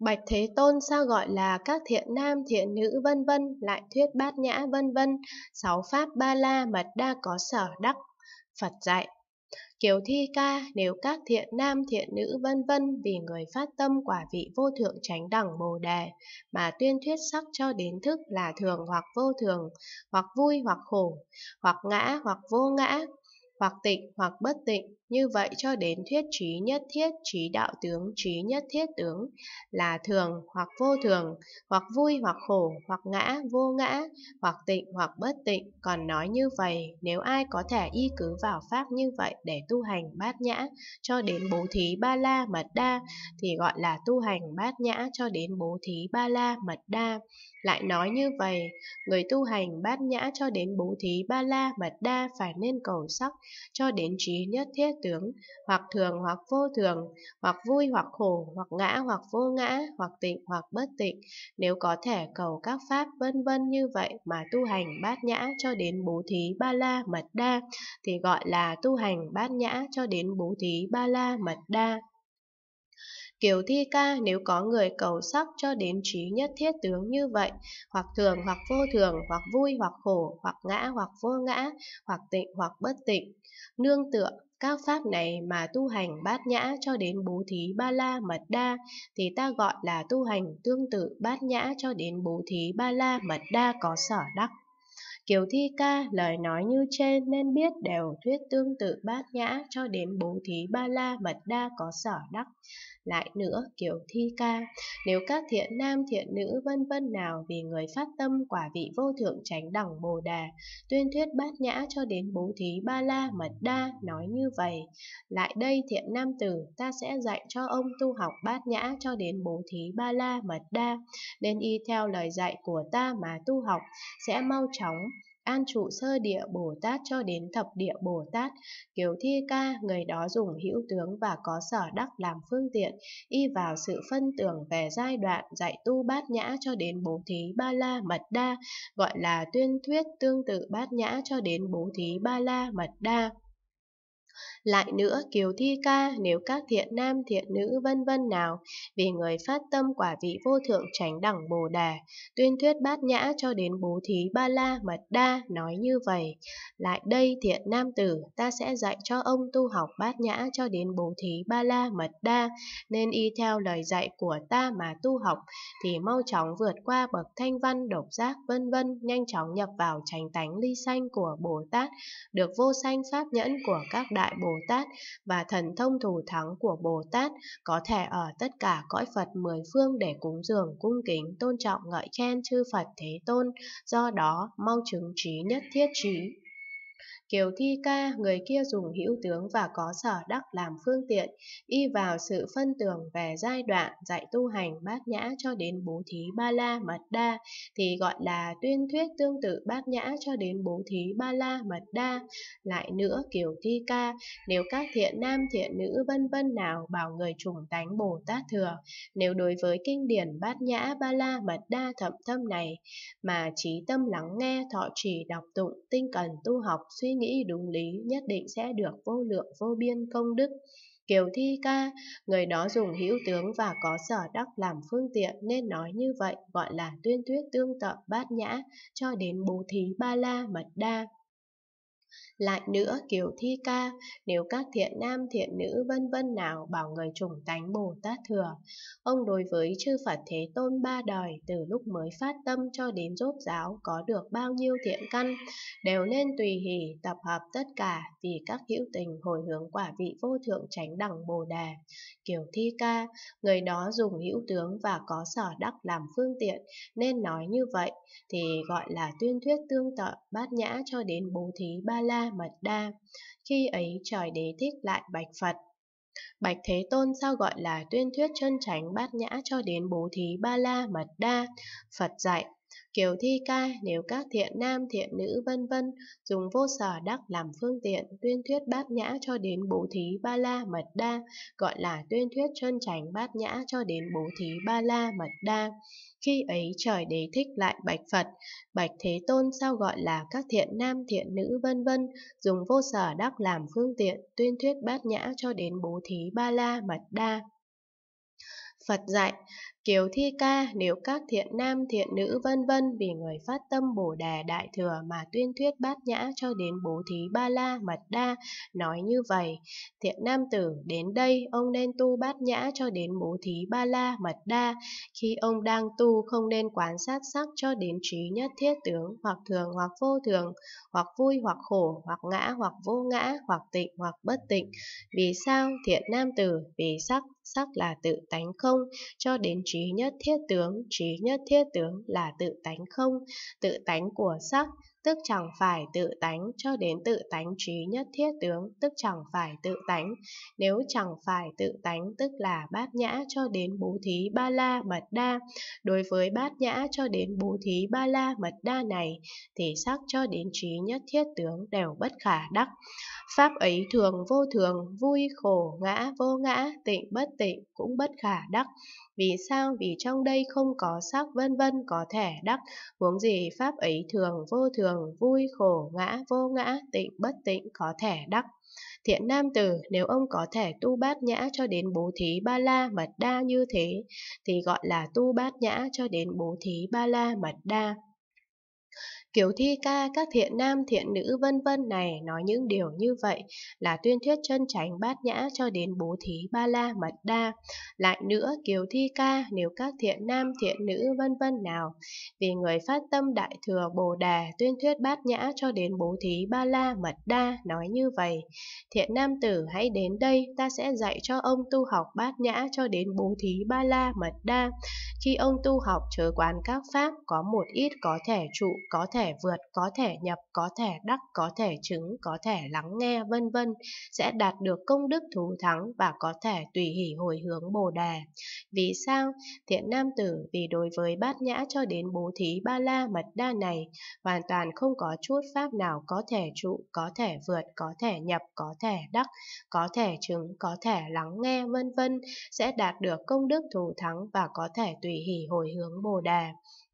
Bạch Thế Tôn sao gọi là các thiện nam, thiện nữ vân vân, lại thuyết bát nhã vân vân, sáu pháp ba la mật đa có sở đắc. Phật dạy Kiều thi ca, nếu các thiện nam thiện nữ vân vân vì người phát tâm quả vị vô thượng tránh đẳng bồ đề, mà tuyên thuyết sắc cho đến thức là thường hoặc vô thường, hoặc vui hoặc khổ, hoặc ngã hoặc vô ngã, hoặc tịnh hoặc bất tịnh, như vậy cho đến thuyết trí nhất thiết trí đạo tướng trí nhất thiết tướng là thường hoặc vô thường, hoặc vui hoặc khổ, hoặc ngã vô ngã, hoặc tịnh hoặc bất tịnh. Còn nói như vậy, nếu ai có thể y cứ vào pháp như vậy để tu hành bát nhã cho đến bố thí ba la mật đa thì gọi là tu hành bát nhã cho đến bố thí ba la mật đa. Lại nói như vậy, người tu hành bát nhã cho đến bố thí ba la mật đa phải nên cầu sắc cho đến trí nhất thiết tướng, hoặc thường hoặc vô thường, hoặc vui hoặc khổ, hoặc ngã hoặc vô ngã, hoặc tịnh hoặc bất tịnh, nếu có thể cầu các pháp vân vân như vậy mà tu hành bát nhã cho đến bố thí ba la mật đa, thì gọi là tu hành bát nhã cho đến bố thí ba la mật đa. Kiểu thi ca nếu có người cầu sắc cho đến trí nhất thiết tướng như vậy, hoặc thường hoặc vô thường, hoặc vui hoặc khổ, hoặc ngã hoặc vô ngã, hoặc tịnh hoặc bất tịnh, nương tựa các pháp này mà tu hành bát nhã cho đến bố thí ba la mật đa thì ta gọi là tu hành tương tự bát nhã cho đến bố thí ba la mật đa có sở đắc Kiều thi ca lời nói như trên nên biết đều thuyết tương tự bát nhã cho đến bố thí ba la mật đa có sở đắc. Lại nữa, Kiều thi ca, nếu các thiện nam thiện nữ vân vân nào vì người phát tâm quả vị vô thượng tránh đẳng bồ đà, tuyên thuyết bát nhã cho đến bố thí ba la mật đa nói như vậy. Lại đây thiện nam tử, ta sẽ dạy cho ông tu học bát nhã cho đến bố thí ba la mật đa, nên y theo lời dạy của ta mà tu học, sẽ mau chóng an trụ sơ địa Bồ Tát cho đến thập địa Bồ Tát. Kiều thi ca, người đó dùng hữu tướng và có sở đắc làm phương tiện, y vào sự phân tưởng về giai đoạn dạy tu bát nhã cho đến bố thí ba la mật đa, gọi là tuyên thuyết tương tự bát nhã cho đến bố thí ba la mật đa. Lại nữa kiều thi ca nếu các thiện nam thiện nữ vân vân nào vì người phát tâm quả vị vô thượng tránh đẳng bồ đà tuyên thuyết bát nhã cho đến bố thí ba la mật đa nói như vậy. Lại đây thiện nam tử ta sẽ dạy cho ông tu học bát nhã cho đến bố thí ba la mật đa nên y theo lời dạy của ta mà tu học thì mau chóng vượt qua bậc thanh văn độc giác vân vân nhanh chóng nhập vào chánh tánh ly sanh của Bồ Tát được vô sanh pháp nhẫn của các đại Bồ Tát và thần thông thù thắng của Bồ Tát có thể ở tất cả cõi Phật mười phương để cúng dường cung kính tôn trọng ngợi khen chư Phật Thế Tôn, do đó mau chứng trí nhất thiết trí. Kiều Thi Ca, người kia dùng hữu tướng và có sở đắc làm phương tiện, y vào sự phân tường về giai đoạn dạy tu hành bát nhã cho đến bố thí ba la mật đa, thì gọi là tuyên thuyết tương tự bát nhã cho đến bố thí ba la mật đa. Lại nữa, Kiều Thi Ca, nếu các thiện nam thiện nữ vân vân nào bảo người trùng tánh Bồ Tát Thừa, nếu đối với kinh điển bát nhã ba la mật đa thậm thâm này, mà trí tâm lắng nghe thọ trì đọc tụng tinh cần tu học suy nghĩ đúng lý nhất định sẽ được vô lượng vô biên công đức. Kiều Thi Ca, người đó dùng hữu tướng và có sở đắc làm phương tiện nên nói như vậy gọi là tuyên thuyết tương tự bát nhã cho đến bố thí ba la mật đa. Lại nữa Kiều Thi Ca, nếu các thiện nam thiện nữ vân vân nào bảo người trùng tánh Bồ Tát Thừa, ông đối với chư Phật Thế Tôn ba đời từ lúc mới phát tâm cho đến rốt giáo có được bao nhiêu thiện căn, đều nên tùy hỷ tập hợp tất cả vì các hữu tình hồi hướng quả vị vô thượng tránh đẳng Bồ Đề. Kiều Thi Ca, người đó dùng hữu tướng và có sở đắc làm phương tiện nên nói như vậy thì gọi là tuyên thuyết tương tự bát nhã cho đến bố thí ba la A Mật Đa. Khi ấy trời đế thích lại bạch Phật. Bạch Thế Tôn sao gọi là tuyên thuyết chân chánh bát nhã cho đến bố thí ba la mật đa? Phật dạy, kiều thi ca nếu các thiện nam thiện nữ vân vân dùng vô sở đắc làm phương tiện tuyên thuyết bát nhã cho đến bố thí ba la mật đa, gọi là tuyên thuyết chân chánh bát nhã cho đến bố thí ba la mật đa. Khi ấy trời đế thích lại bạch Phật, bạch Thế Tôn sao gọi là các thiện nam thiện nữ vân vân, dùng vô sở đắc làm phương tiện, tuyên thuyết bát nhã cho đến bố thí ba la mật đa. Phật dạy, Kiều thi ca nếu các thiện nam thiện nữ vân vân vì người phát tâm Bồ Đề Đại Thừa mà tuyên thuyết bát nhã cho đến bố thí ba la mật đa, nói như vậy, thiện nam tử đến đây ông nên tu bát nhã cho đến bố thí ba la mật đa, khi ông đang tu không nên quán sát sắc cho đến trí nhất thiết tướng hoặc thường hoặc vô thường, hoặc vui hoặc khổ, hoặc ngã hoặc vô ngã, hoặc tịnh hoặc bất tịnh. Vì sao thiện nam tử? Vì sắc sắc là tự tánh không, cho đến trí nhất thiết tướng, trí nhất thiết tướng là tự tánh không, tự tánh của sắc, tức chẳng phải tự tánh cho đến tự tánh trí nhất thiết tướng, tức chẳng phải tự tánh. Nếu chẳng phải tự tánh tức là bát nhã cho đến bố thí ba la mật đa. Đối với bát nhã cho đến bố thí ba la mật đa này thì sắc cho đến trí nhất thiết tướng đều bất khả đắc. Pháp ấy thường vô thường, vui khổ ngã vô ngã, tịnh bất tịnh cũng bất khả đắc. Vì sao? Vì trong đây không có sắc vân vân có thể đắc, huống gì pháp ấy thường vô thường sở vui khổ ngã vô ngã tịnh bất tịnh có thể đắc thiện nam tử nếu ông có thể tu bát nhã cho đến bố thí ba la mật đa như thế thì gọi là tu bát nhã cho đến bố thí ba la mật đa Kiểu thi ca các thiện nam thiện nữ vân vân này nói những điều như vậy là tuyên thuyết chân tránh bát nhã cho đến bố thí ba la mật đa. Lại nữa kiều thi ca nếu các thiện nam thiện nữ vân vân nào vì người phát tâm đại thừa bồ đà tuyên thuyết bát nhã cho đến bố thí ba la mật đa nói như vậy. Thiện nam tử hãy đến đây ta sẽ dạy cho ông tu học bát nhã cho đến bố thí ba la mật đa. Khi ông tu học chớ quán các pháp có một ít có thể trụ có thể thể vượt, có thể nhập, có thể đắc, có thể chứng, có thể lắng nghe, vân vân sẽ đạt được công đức thù thắng và có thể tùy hỷ hồi hướng Bồ Đề. Vì sao? Thiện nam tử vì đối với bát nhã cho đến bố thí ba la mật đa này hoàn toàn không có chút pháp nào có thể trụ, có thể vượt, có thể nhập, có thể đắc, có thể chứng, có thể lắng nghe, vân vân sẽ đạt được công đức thù thắng và có thể tùy hỷ hồi hướng Bồ đề.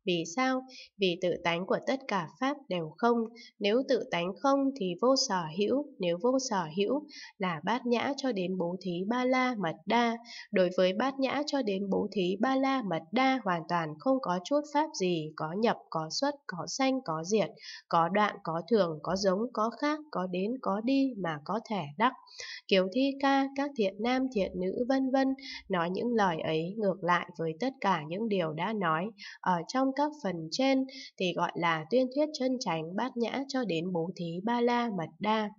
Vì sao? Vì tự tánh của tất cả pháp đều không, nếu tự tánh không thì vô sở hữu, nếu vô sở hữu là bát nhã cho đến bố thí ba la mật đa. Đối với bát nhã cho đến bố thí ba la mật đa hoàn toàn không có chút pháp gì, có nhập, có xuất, có sanh, có diệt, có đoạn, có thường, có giống, có khác, có đến, có đi mà có thể đắc. Kiều thi ca, các thiện nam, thiện nữ vân vân nói những lời ấy ngược lại với tất cả những điều đã nói ở trong trong các phần trên thì gọi là tuyên thuyết chân chánh bát nhã cho đến bố thí ba la mật đa.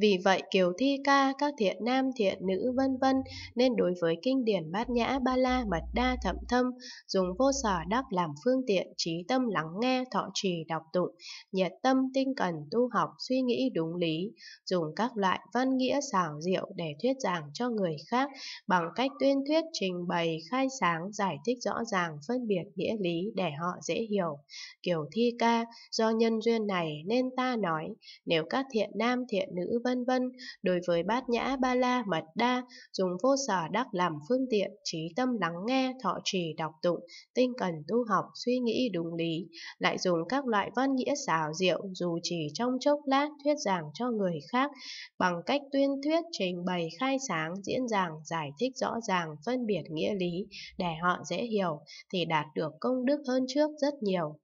Vì vậy kiều thi ca, các thiện nam, thiện nữ vân vân nên đối với kinh điển bát nhã ba la mật đa thậm thâm, dùng vô sở đắc làm phương tiện trí tâm lắng nghe, thọ trì đọc tụng, nhiệt tâm tinh cần tu học, suy nghĩ đúng lý, dùng các loại văn nghĩa xảo diệu để thuyết giảng cho người khác bằng cách tuyên thuyết trình bày khai sáng giải thích rõ ràng phân biệt nghĩa lý để họ dễ hiểu. Kiều thi ca, do nhân duyên này nên ta nói, nếu các thiện nam thiện nữ vân vân vân đối với bát nhã ba la mật đa dùng vô sở đắc làm phương tiện trí tâm lắng nghe thọ trì đọc tụng tinh cần tu học suy nghĩ đúng lý lại dùng các loại văn nghĩa xảo diệu dù chỉ trong chốc lát thuyết giảng cho người khác bằng cách tuyên thuyết trình bày khai sáng diễn giảng giải thích rõ ràng phân biệt nghĩa lý để họ dễ hiểu thì đạt được công đức hơn trước rất nhiều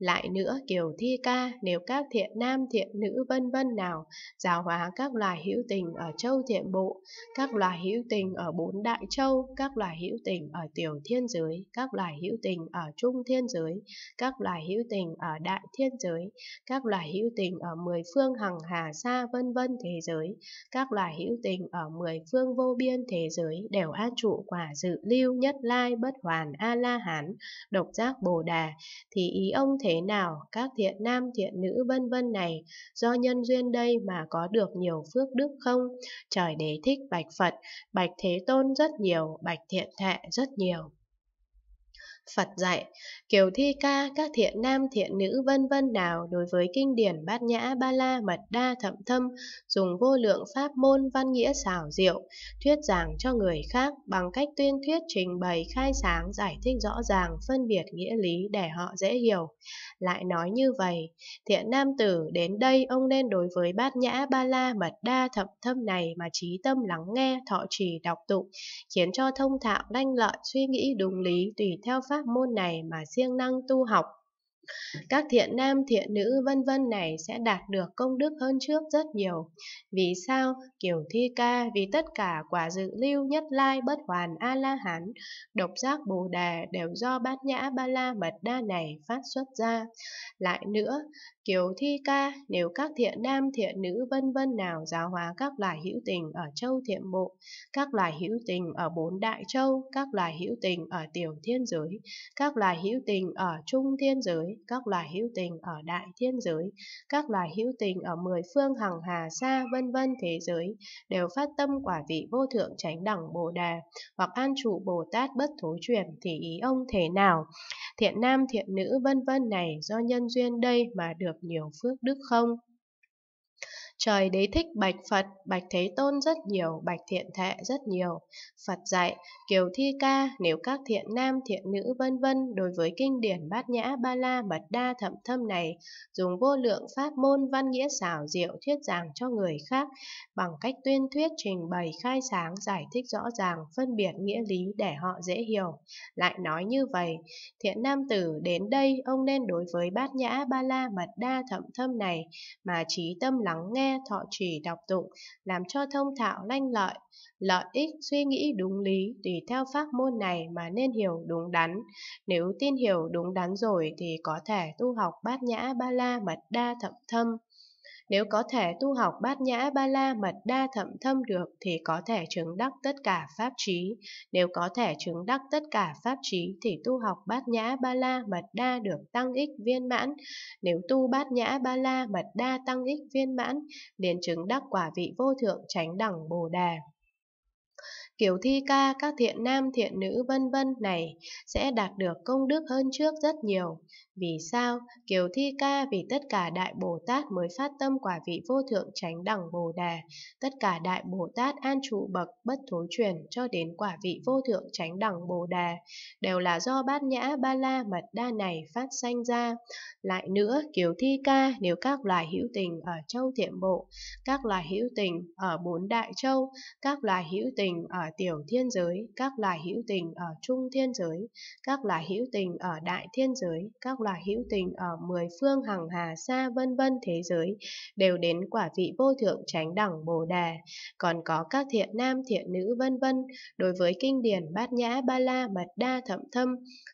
lại nữa kiểu thi ca nếu các thiện nam thiện nữ vân vân nào giáo hóa các loài hữu tình ở châu thiện bộ, các loài hữu tình ở bốn đại châu, các loài hữu tình ở tiểu thiên giới, các loài hữu tình ở trung thiên giới, các loài hữu tình ở đại thiên giới, các loài hữu tình ở mười phương hằng hà xa vân vân thế giới, các loài hữu tình ở mười phương vô biên thế giới đều an trụ quả dự lưu nhất lai bất hoàn a la hán, độc giác bồ đà, thì ý ông thể thế nào các thiện nam thiện nữ vân vân này do nhân duyên đây mà có được nhiều phước đức không trời đế thích bạch phật bạch thế tôn rất nhiều bạch thiện thệ rất nhiều Phật dạy, kiều thi ca các thiện nam thiện nữ vân vân nào đối với kinh điển bát nhã ba la mật đa thậm thâm, dùng vô lượng pháp môn văn nghĩa xảo diệu, thuyết giảng cho người khác bằng cách tuyên thuyết trình bày khai sáng giải thích rõ ràng phân biệt nghĩa lý để họ dễ hiểu. Lại nói như vậy, thiện nam tử đến đây ông nên đối với bát nhã ba la mật đa thậm thâm này mà trí tâm lắng nghe, thọ trì đọc tụng, khiến cho thông thạo đanh lợi suy nghĩ đúng lý tùy theo pháp pháp môn này mà siêng năng tu học. Các thiện nam, thiện nữ vân vân này sẽ đạt được công đức hơn trước rất nhiều. Vì sao? Kiểu thi ca vì tất cả quả dự lưu nhất lai bất hoàn A-la-hán, độc giác bồ đề đều do bát nhã ba la mật đa này phát xuất ra. Lại nữa, kiều thi ca nếu các thiện nam thiện nữ vân vân nào giáo hóa các loài hữu tình ở châu thiện bộ các loài hữu tình ở bốn đại châu các loài hữu tình ở tiểu thiên giới các loài hữu tình ở trung thiên giới các loài hữu tình ở đại thiên giới các loài hữu tình ở mười phương hằng hà xa vân vân thế giới đều phát tâm quả vị vô thượng chánh đẳng bồ đà hoặc an trụ bồ tát bất thối chuyển thì ý ông thế nào thiện nam thiện nữ vân vân này do nhân duyên đây mà được nhiều phước đức không? Trời đế thích bạch Phật, bạch Thế Tôn rất nhiều, bạch thiện thệ rất nhiều. Phật dạy, kiều thi ca, nếu các thiện nam, thiện nữ vân vân đối với kinh điển bát nhã ba la mật đa thậm thâm này, dùng vô lượng pháp môn văn nghĩa xảo diệu thuyết giảng cho người khác bằng cách tuyên thuyết trình bày khai sáng giải thích rõ ràng phân biệt nghĩa lý để họ dễ hiểu. Lại nói như vậy, thiện nam tử đến đây ông nên đối với bát nhã ba la mật đa thậm thâm này mà trí tâm lắng nghe thọ trì đọc tụng, làm cho thông thạo lanh lợi, lợi ích suy nghĩ đúng lý tùy theo pháp môn này mà nên hiểu đúng đắn. Nếu tin hiểu đúng đắn rồi thì có thể tu học bát nhã ba la mật đa thậm thâm. Nếu có thể tu học bát nhã ba la mật đa thậm thâm được thì có thể chứng đắc tất cả pháp trí. Nếu có thể chứng đắc tất cả pháp trí thì tu học bát nhã ba la mật đa được tăng ích viên mãn. Nếu tu bát nhã ba la mật đa tăng ích viên mãn, liền chứng đắc quả vị vô thượng tránh đẳng Bồ đề kiểu thi ca các thiện nam thiện nữ vân vân này sẽ đạt được công đức hơn trước rất nhiều. Vì sao? Kiều Thi Ca vì tất cả Đại Bồ Tát mới phát tâm quả vị vô thượng tránh đẳng Bồ đề Tất cả Đại Bồ Tát an trụ bậc bất thối chuyển cho đến quả vị vô thượng tránh đẳng Bồ đề Đều là do bát nhã ba la mật đa này phát sanh ra. Lại nữa, Kiều Thi Ca nếu các loài hữu tình ở châu thiện bộ, các loài hữu tình ở bốn đại châu, các loài hữu tình ở tiểu thiên giới, các loài hữu tình ở trung thiên giới, các loài hữu tình ở đại thiên giới, các là hữu tình ở mười phương hằng hà xa vân vân thế giới đều đến quả vị vô thượng chánh đẳng bồ đề còn có các thiện nam thiện nữ vân vân đối với kinh điển bát nhã ba la mật đa thậm thâm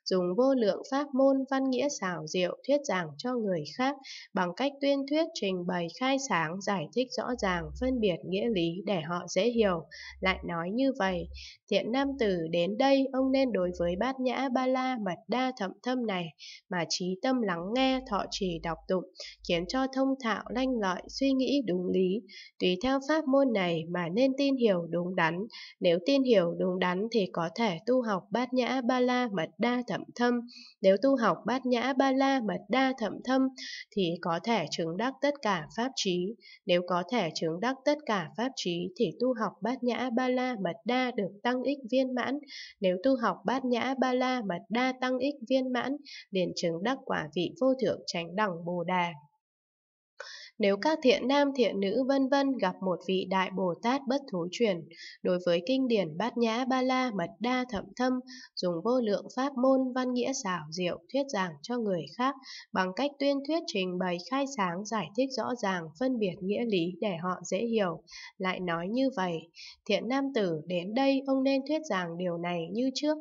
dùng vô lượng pháp môn văn nghĩa xảo diệu thuyết giảng cho người khác bằng cách tuyên thuyết trình bày khai sáng giải thích rõ ràng phân biệt nghĩa lý để họ dễ hiểu lại nói như vậy thiện nam tử đến đây ông nên đối với bát nhã ba la mật đa thậm thâm này mà trí tâm lắng nghe, thọ trì đọc tụng, khiến cho thông thạo, lanh lợi, suy nghĩ đúng lý. Tùy theo pháp môn này mà nên tin hiểu đúng đắn. Nếu tin hiểu đúng đắn thì có thể tu học bát nhã ba la mật đa thẩm thâm. Nếu tu học bát nhã ba la mật đa thẩm thâm thì có thể chứng đắc tất cả pháp trí. Nếu có thể chứng đắc tất cả pháp trí thì tu học bát nhã ba la mật đa được tăng ích viên mãn. Nếu tu học bát nhã ba la mật đa tăng ích viên mãn, liền chứng đắc quả vị vô thượng chánh đẳng Bồ Đà. Nếu các thiện nam thiện nữ vân vân gặp một vị đại Bồ Tát bất thối chuyển, đối với kinh điển Bát Nhã Ba La Mật Đa Thậm Thâm, dùng vô lượng pháp môn văn nghĩa xảo diệu thuyết giảng cho người khác bằng cách tuyên thuyết trình bày khai sáng giải thích rõ ràng phân biệt nghĩa lý để họ dễ hiểu, lại nói như vậy, thiện nam tử đến đây ông nên thuyết giảng điều này như trước,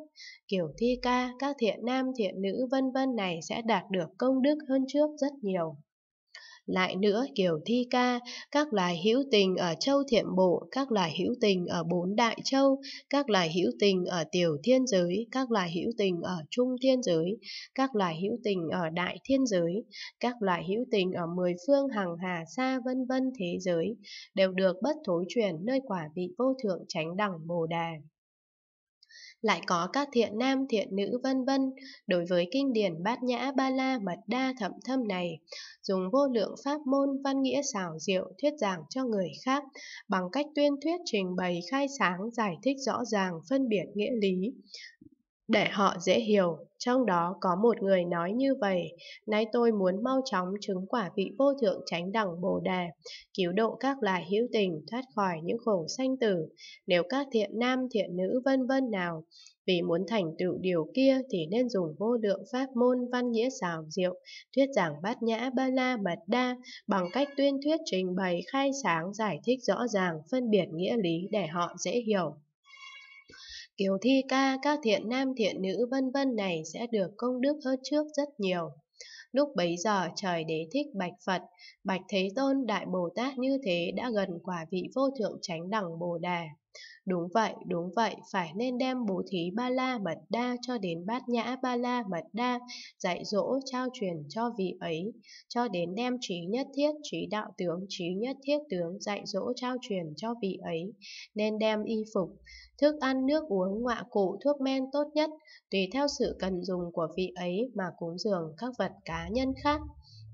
kiểu thi ca các thiện nam thiện nữ vân vân này sẽ đạt được công đức hơn trước rất nhiều. Lại nữa, kiểu thi ca, các loài hữu tình ở châu thiện bộ, các loài hữu tình ở bốn đại châu, các loài hữu tình ở tiểu thiên giới, các loài hữu tình ở trung thiên giới, các loài hữu tình ở đại thiên giới, các loài hữu tình ở mười phương hằng hà xa vân vân thế giới, đều được bất thối chuyển nơi quả vị vô thượng chánh đẳng Bồ đề lại có các thiện nam thiện nữ vân vân đối với kinh điển bát nhã ba la mật đa thậm thâm này dùng vô lượng pháp môn văn nghĩa xảo diệu thuyết giảng cho người khác bằng cách tuyên thuyết trình bày khai sáng giải thích rõ ràng phân biệt nghĩa lý để họ dễ hiểu. Trong đó có một người nói như vậy, nay tôi muốn mau chóng chứng quả vị vô thượng tránh đẳng bồ đề, cứu độ các loài hữu tình thoát khỏi những khổ sanh tử, nếu các thiện nam thiện nữ vân vân nào, vì muốn thành tựu điều kia thì nên dùng vô lượng pháp môn văn nghĩa xảo diệu, thuyết giảng bát nhã ba la mật đa, bằng cách tuyên thuyết trình bày khai sáng giải thích rõ ràng phân biệt nghĩa lý để họ dễ hiểu kiều thi ca các thiện nam thiện nữ vân vân này sẽ được công đức hơn trước rất nhiều. Lúc bấy giờ trời đế thích bạch Phật, bạch Thế Tôn Đại Bồ Tát như thế đã gần quả vị vô thượng chánh đẳng Bồ đề. Đúng vậy, đúng vậy, phải nên đem bố thí ba la mật đa cho đến bát nhã ba la mật đa, dạy dỗ trao truyền cho vị ấy, cho đến đem trí nhất thiết, trí đạo tướng, trí nhất thiết tướng dạy dỗ trao truyền cho vị ấy, nên đem y phục, thức ăn, nước uống, ngọa cụ, thuốc men tốt nhất, tùy theo sự cần dùng của vị ấy mà cúng dường các vật cá nhân khác.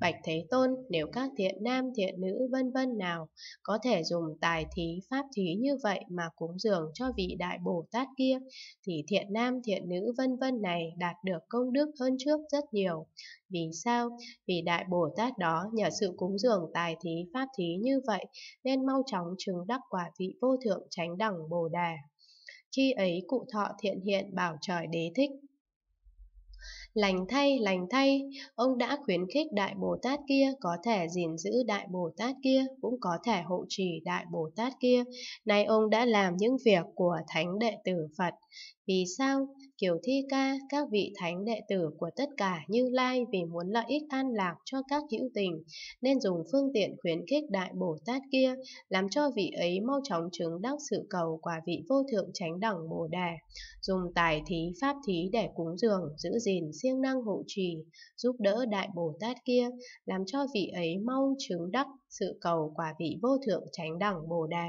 Bạch Thế Tôn nếu các thiện nam thiện nữ vân vân nào có thể dùng tài thí pháp thí như vậy mà cúng dường cho vị đại Bồ Tát kia thì thiện nam thiện nữ vân vân này đạt được công đức hơn trước rất nhiều. Vì sao? Vì đại Bồ Tát đó nhờ sự cúng dường tài thí pháp thí như vậy nên mau chóng chứng đắc quả vị vô thượng chánh đẳng Bồ Đà. Khi ấy cụ thọ thiện hiện bảo trời đế thích Lành thay, lành thay, ông đã khuyến khích Đại Bồ Tát kia có thể gìn giữ Đại Bồ Tát kia, cũng có thể hộ trì Đại Bồ Tát kia. Nay ông đã làm những việc của Thánh đệ tử Phật. Vì sao? Kiều Thi Ca, các vị thánh đệ tử của tất cả Như Lai vì muốn lợi ích an lạc cho các hữu tình, nên dùng phương tiện khuyến khích Đại Bồ Tát kia, làm cho vị ấy mau chóng chứng đắc sự cầu quả vị vô thượng chánh đẳng Bồ Đề, dùng tài thí pháp thí để cúng dường, giữ gìn siêng năng hộ trì, giúp đỡ Đại Bồ Tát kia, làm cho vị ấy mau chứng đắc sự cầu quả vị vô thượng chánh đẳng Bồ Đề.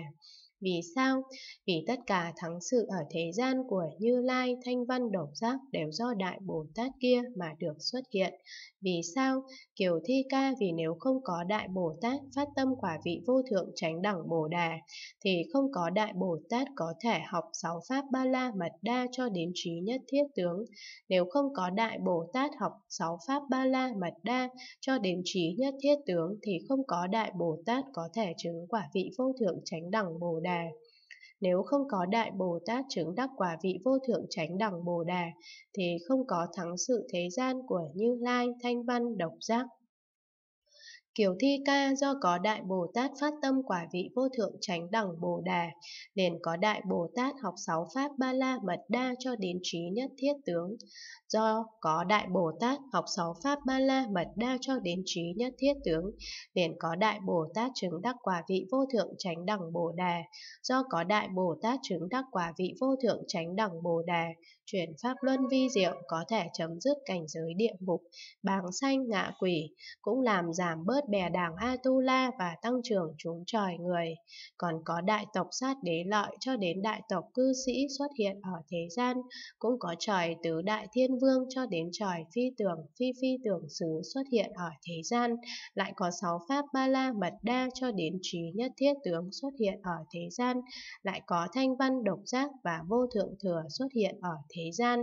Vì sao? Vì tất cả thắng sự ở thế gian của Như Lai, Thanh Văn, Đổng Giác đều do Đại Bồ Tát kia mà được xuất hiện. Vì sao? Kiều Thi Ca vì nếu không có Đại Bồ Tát phát tâm quả vị vô thượng tránh đẳng Bồ Đà, thì không có Đại Bồ Tát có thể học sáu Pháp Ba La Mật Đa cho đến trí nhất thiết tướng. Nếu không có Đại Bồ Tát học sáu Pháp Ba La Mật Đa cho đến trí nhất thiết tướng thì không có Đại Bồ Tát có thể chứng quả vị vô thượng tránh đẳng Bồ Đà. Đà. Nếu không có Đại Bồ Tát chứng đắc quả vị vô thượng chánh đẳng Bồ Đà, thì không có thắng sự thế gian của Như Lai, Thanh Văn, Độc Giác, Kiểu thi ca do có Đại Bồ Tát phát tâm quả vị vô thượng tránh đẳng Bồ Đà, liền có Đại Bồ Tát học sáu pháp ba la mật đa cho đến trí nhất thiết tướng. Do có Đại Bồ Tát học sáu pháp ba la mật đa cho đến trí nhất thiết tướng, liền có Đại Bồ Tát chứng đắc quả vị vô thượng tránh đẳng Bồ Đà. Do có Đại Bồ Tát chứng đắc quả vị vô thượng tránh đẳng Bồ Đà, chuyển pháp luân vi diệu có thể chấm dứt cảnh giới địa ngục, báng xanh ngạ quỷ, cũng làm giảm bớt vớt bè đảng Atula và tăng trưởng chúng trời người. Còn có đại tộc sát đế lợi cho đến đại tộc cư sĩ xuất hiện ở thế gian, cũng có trời tứ đại thiên vương cho đến trời phi tưởng phi phi tưởng xứ xuất hiện ở thế gian, lại có sáu pháp ba la mật đa cho đến trí nhất thiết tướng xuất hiện ở thế gian, lại có thanh văn độc giác và vô thượng thừa xuất hiện ở thế gian.